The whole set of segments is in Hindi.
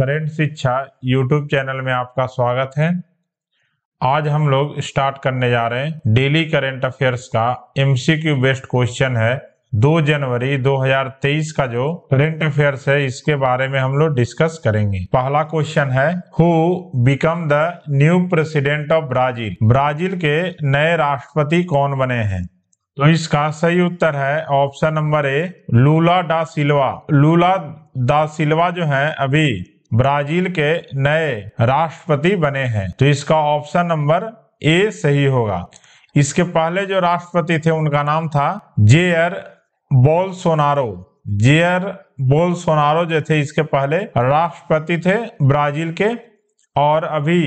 करेंट शिक्षा यूट्यूब चैनल में आपका स्वागत है आज हम लोग स्टार्ट करने जा रहे हैं डेली करेंट अफेयर्स का एमसीक्यू बेस्ड क्वेश्चन है 2 जनवरी 2023 का जो करेंट अफेयर्स है इसके बारे में हम लोग डिस्कस करेंगे पहला क्वेश्चन है who become the new president of Brazil Brazil के नए राष्ट्रपति कौन बने हैं तो इसका सही उत्तर है ऑप्शन नंबर ए लूला डा सिल्वा लूला दा सिल्वा जो है अभी ब्राजील के नए राष्ट्रपति बने हैं तो इसका ऑप्शन नंबर ए सही होगा इसके पहले जो राष्ट्रपति थे उनका नाम था जेयर बोलसोनारो जेयर बोलसोनारो जो थे इसके पहले राष्ट्रपति थे ब्राजील के और अभी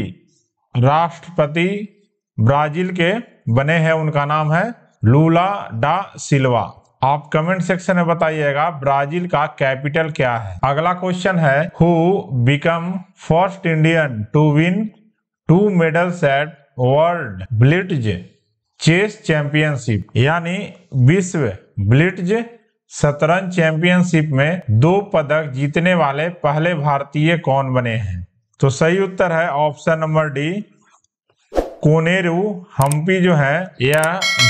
राष्ट्रपति ब्राजील के बने हैं उनका नाम है लूला डा सिल्वा आप कमेंट सेक्शन में बताइएगा ब्राजील का कैपिटल क्या है अगला क्वेश्चन है who become first Indian to win two medals at world blitz chess championship यानी विश्व ब्लिटज शतरंज चैंपियनशिप में दो पदक जीतने वाले पहले भारतीय कौन बने हैं तो सही उत्तर है option number D Koneru Humpy जो है यह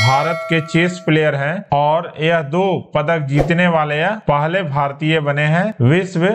भारत के चेस प्लेयर हैं और यह दो पदक जीतने वाले या पहले भारतीय बने हैं विश्व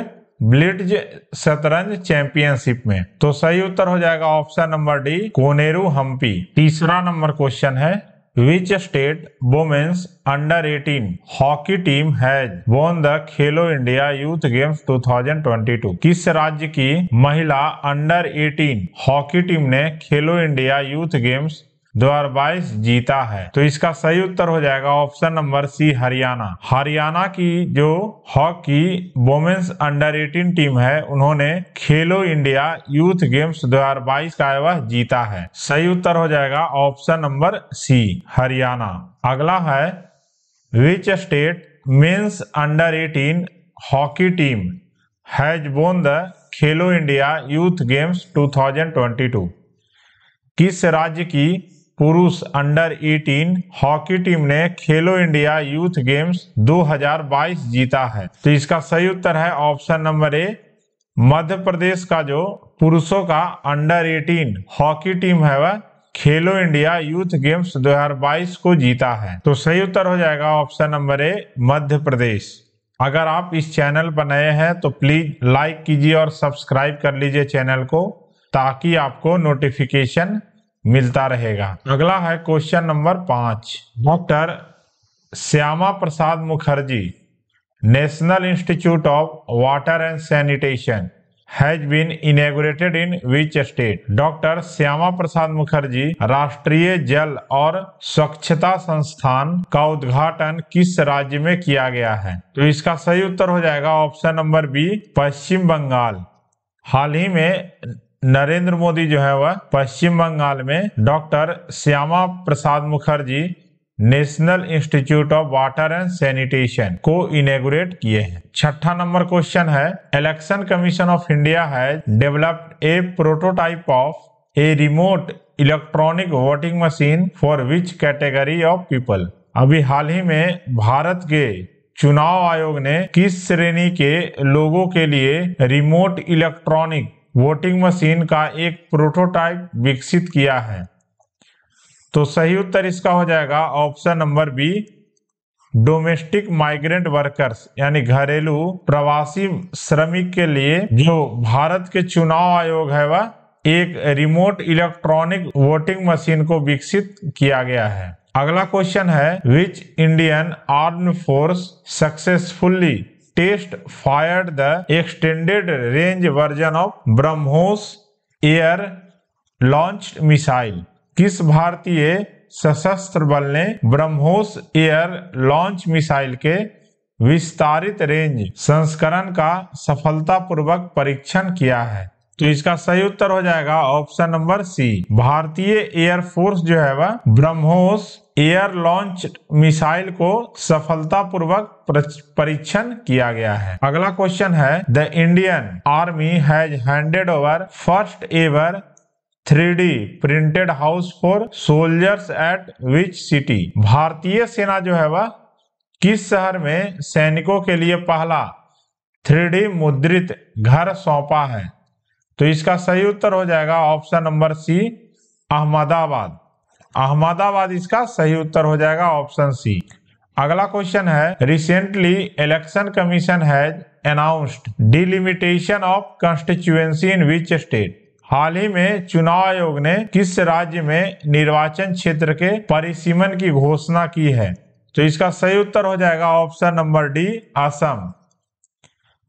ब्लिटज शतरंज चैंपियनशिप में तो सही उत्तर हो जाएगा option number D Koneru Humpy तीसरा नंबर क्वेश्चन है which state women's under 18 hockey team has won the Khelo India youth games 2022 किस राज्य की महिला अंडर 18 हॉकी टीम ने खेलो इंडिया यूथ गेम्स 2022 जीता है तो इसका सही उत्तर हो जाएगा option number C Haryana Haryana की जो हॉकी वोमेन्स अंडर 18 टीम है उन्होंने खेलो इंडिया यूथ गेम्स 2022 का वह जीता है सही उत्तर हो जाएगा ऑप्शन नंबर सी हरियाणा अगला है which state men's under 18 hockey team has won the Khelo India youth games 2022 किस राज्य की पुरुष अंडर 18 हॉकी टीम ने खेलो इंडिया यूथ गेम्स 2022 जीता है तो इसका सही उत्तर है ऑप्शन नंबर ए मध्य प्रदेश का जो पुरुषों का अंडर 18 हॉकी टीम है वह खेलो इंडिया यूथ गेम्स 2022 को जीता है तो सही उत्तर हो जाएगा ऑप्शन नंबर ए मध्य प्रदेश अगर आप इस चैनल पर नए हैं तो प्लीज लाइक कीजिए और सब्सक्राइब कर लीजिए चैनल को ताकि आपको नोटिफिकेशन मिलता रहेगा अगला है क्वेश्चन नंबर पांच doctor Shyama Prasad Mukherjee national institute of water and sanitation has been inaugurated in which state doctor Shyama Prasad Mukherjee राष्ट्रीय जल और स्वच्छता संस्थान का उद्घाटन किस राज्य में किया गया है तो इसका सही उत्तर हो जाएगा option number B Paschim Bangal हाल ही में नरेंद्र मोदी जो है वह पश्चिम बंगाल में doctor Shyama Prasad Mukherjee national institute of water and sanitation को इनेगुरेट किए हैं छठा नंबर क्वेश्चन है election commission of India has developed a prototype of a remote electronic voting machine for which category of people अभी हाल ही में भारत के चुनाव आयोग ने किस श्रेणी के लोगों के लिए रिमोट इलेक्ट्रॉनिक वोटिंग मशीन का एक प्रोटोटाइप विकसित किया है तो सही उत्तर इसका हो जाएगा option number B domestic migrant workers यानी घरेलू प्रवासी श्रमिक के लिए जो भारत के चुनाव आयोग है वह एक रिमोट इलेक्ट्रॉनिक वोटिंग मशीन को विकसित किया गया है अगला क्वेश्चन है which Indian arm force successfully test fired the extended range version of BrahMos air launched missile किस भारतीय सशस्त्र बल ने ब्रह्मोस एयर लॉन्च मिसाइल के विस्तारित रेंज संस्करण का सफलतापूर्वक परीक्षण किया है तो इसका सही उत्तर हो जाएगा ऑप्शन नंबर सी भारतीय एयरफोर्स जो है वह ब्रह्मोस एयर लॉन्च मिसाइल को सफलतापूर्वक परीक्षण किया गया है अगला क्वेश्चन है the Indian army has handed over first ever 3D printed house for soldiers at which city भारतीय सेना जो है वह किस शहर में सैनिकों के लिए पहला 3D मुद्रित घर सौंपा है तो इसका सही उत्तर हो जाएगा option number C Ahmedabad Ahmedabad इसका सही उत्तर हो जाएगा ऑप्शन सी अगला क्वेश्चन है recently election commission has announced delimitation of constituency in which state हाल ही में चुनाव आयोग ने किस राज्य में निर्वाचन क्षेत्र के परिसीमन की घोषणा की है तो इसका सही उत्तर हो जाएगा ऑप्शन नंबर डी असम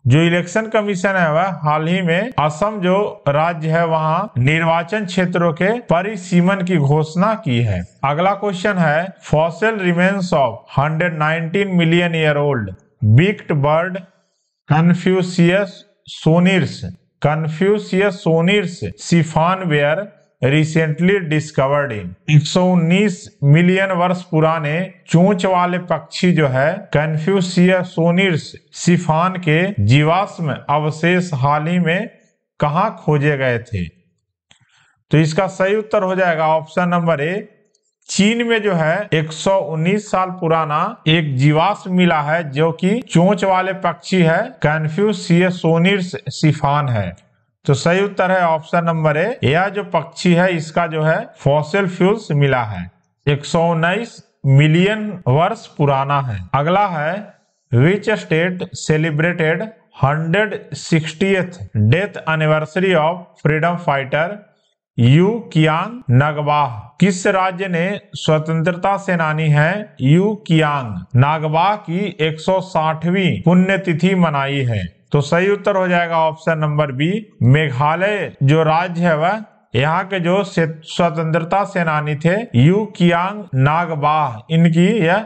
जो इलेक्शन कमीशन है वह हाल ही में असम जो राज्य है वहाँ निर्वाचन क्षेत्रों के परिसीमन की घोषणा की है अगला क्वेश्चन है fossil remains of 119 million year old beaked bird Confucius सोनिर्स कन्फ्यूसियस सोनिर्स सिफान were recently discovered in 119 million वर्ष पुराने चोच वाले पक्षी जो है कन्फ्यूसियसोनिर्स सिफान के जीवाश्म अवशेष हाल ही में कहा खोजे गए थे तो इसका सही उत्तर हो जाएगा ऑप्शन नंबर ए चीन में जो है 119 साल पुराना एक जीवाश्म मिला है जो कि चोंच वाले पक्षी है कन्फ्यूसियोनिर्स सिफान है तो सही उत्तर है ऑप्शन नंबर ए यह जो पक्षी है इसका जो है फॉसिल फ्यूल्स मिला है एक मिलियन वर्ष पुराना है अगला है which state celebrated hundred sixty death anniversary of freedom fighter U Kiang Nangbah किस राज्य ने स्वतंत्रता सेनानी है यू कियांग नागवाह की 160वीं पुण्यतिथि मनाई है तो सही उत्तर हो जाएगा ऑप्शन नंबर बी मेघालय जो राज्य है वह यहाँ के जो स्वतंत्रता सेनानी थे यू कियांग नागबाह इनकी यह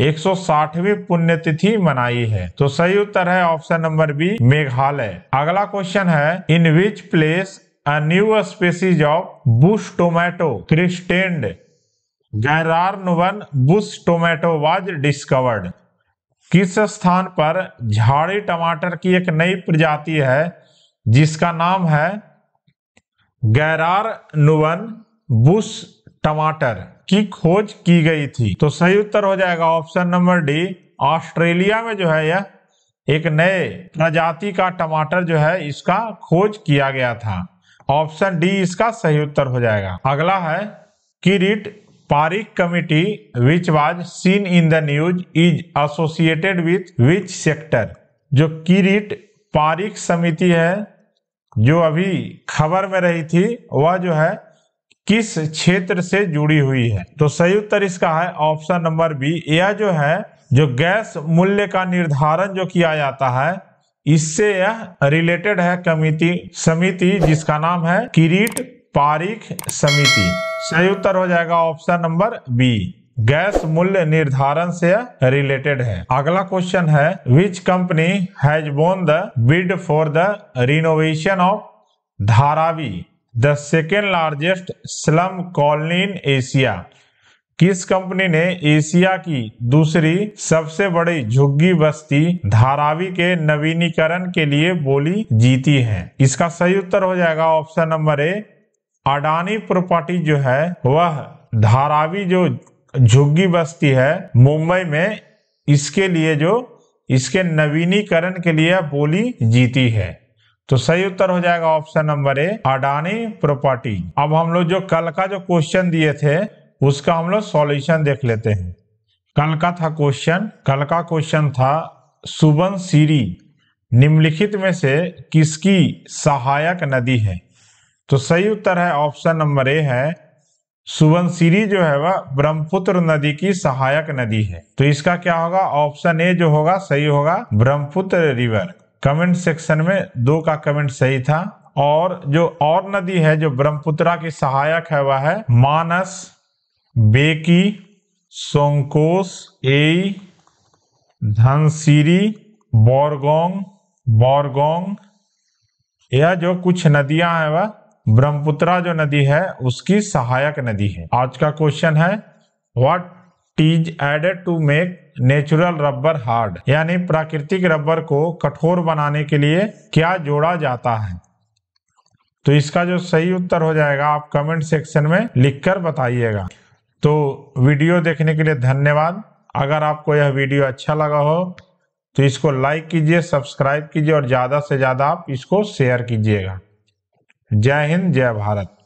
160वीं पुण्यतिथि मनाई है तो सही उत्तर है ऑप्शन नंबर बी मेघालय अगला क्वेश्चन है in which place a new species of bush tomato christened Nuvan bush tomato was discovered किस स्थान पर झाड़ी टमाटर की एक नई प्रजाति है जिसका नाम है गैरार नुवन बुश टमाटर की खोज की गई थी तो सही उत्तर हो जाएगा ऑप्शन नंबर डी ऑस्ट्रेलिया में जो है यह एक नए प्रजाति का टमाटर जो है इसका खोज किया गया था ऑप्शन डी इसका सही उत्तर हो जाएगा अगला है किरीट Pareek committee which was seen in the news is associated with which sector? जो किरीट पारिक समिति है जो अभी खबर में रही थी वह जो है किस क्षेत्र से जुड़ी हुई है तो सही उत्तर इसका है ऑप्शन नंबर बी यह जो है जो गैस मूल्य का निर्धारण जो किया जाता है इससे यह रिलेटेड है कमिटी समिति जिसका नाम है किरीट पारिख समिति सही उत्तर हो जाएगा ऑप्शन नंबर बी गैस मूल्य निर्धारण से रिलेटेड है अगला क्वेश्चन है which company has won the bid for the renovation of Dharavi the second largest slum colony in Asia किस कंपनी ने एशिया की दूसरी सबसे बड़ी झुग्गी बस्ती धारावी के नवीनीकरण के लिए बोली जीती है इसका सही उत्तर हो जाएगा option number A Adani property जो है वह धारावी जो झुग्गी बस्ती है मुंबई में इसके लिए जो इसके नवीनीकरण के लिए बोली जीती है तो सही उत्तर हो जाएगा option number A Adani property अब हम लोग जो कल का जो क्वेश्चन दिए थे उसका हम लोग सॉल्यूशन देख लेते हैं कल का था क्वेश्चन कल का क्वेश्चन था सुबन सीरी निम्नलिखित में से किसकी सहायक नदी है तो सही उत्तर है ऑप्शन नंबर ए है सुवनसिरी जो है वह ब्रह्मपुत्र नदी की सहायक नदी है तो इसका क्या होगा ऑप्शन ए जो होगा सही होगा ब्रह्मपुत्र रिवर कमेंट सेक्शन में दो का कमेंट सही था और जो और नदी है जो ब्रह्मपुत्रा की सहायक है वह है मानस बेकी सोंकोस ए धनसिरी बोरगोंग बोरगोंग यह जो कुछ नदियां हैं वह ब्रह्मपुत्रा जो नदी है उसकी सहायक नदी है आज का क्वेश्चन है what is added to make natural rubber hard यानी प्राकृतिक रबर को कठोर बनाने के लिए क्या जोड़ा जाता है तो इसका जो सही उत्तर हो जाएगा आप कमेंट सेक्शन में लिखकर बताइएगा तो वीडियो देखने के लिए धन्यवाद अगर आपको यह वीडियो अच्छा लगा हो तो इसको लाइक कीजिए सब्सक्राइब कीजिए और ज़्यादा से ज़्यादा आप इसको शेयर कीजिएगा जय हिंद जय भारत